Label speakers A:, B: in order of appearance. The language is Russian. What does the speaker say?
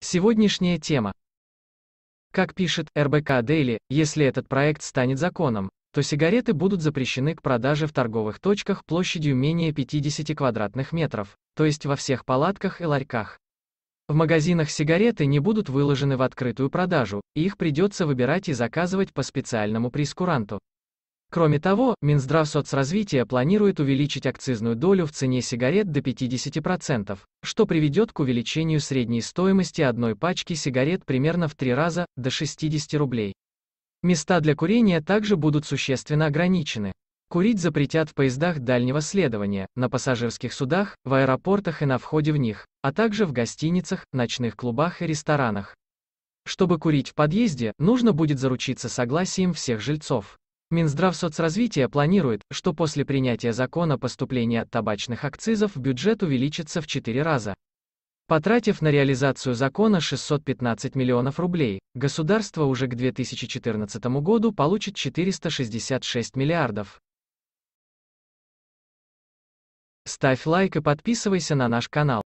A: Сегодняшняя тема. Как пишет РБК Daily, если этот проект станет законом, то сигареты будут запрещены к продаже в торговых точках площадью менее 50 квадратных метров, то есть во всех палатках и ларьках. В магазинах сигареты не будут выложены в открытую продажу, и их придется выбирать и заказывать по специальному прескуранту. Кроме того, Минздрав соцразвития планирует увеличить акцизную долю в цене сигарет до 50%, что приведет к увеличению средней стоимости одной пачки сигарет примерно в три раза, до 60 рублей. Места для курения также будут существенно ограничены. Курить запретят в поездах дальнего следования, на пассажирских судах, в аэропортах и на входе в них, а также в гостиницах, ночных клубах и ресторанах. Чтобы курить в подъезде, нужно будет заручиться согласием всех жильцов. Минздрав соцразвития планирует, что после принятия закона поступления от табачных акцизов в бюджет увеличится в 4 раза. Потратив на реализацию закона 615 миллионов рублей, государство уже к 2014 году получит 466 миллиардов. Ставь лайк и подписывайся на наш канал.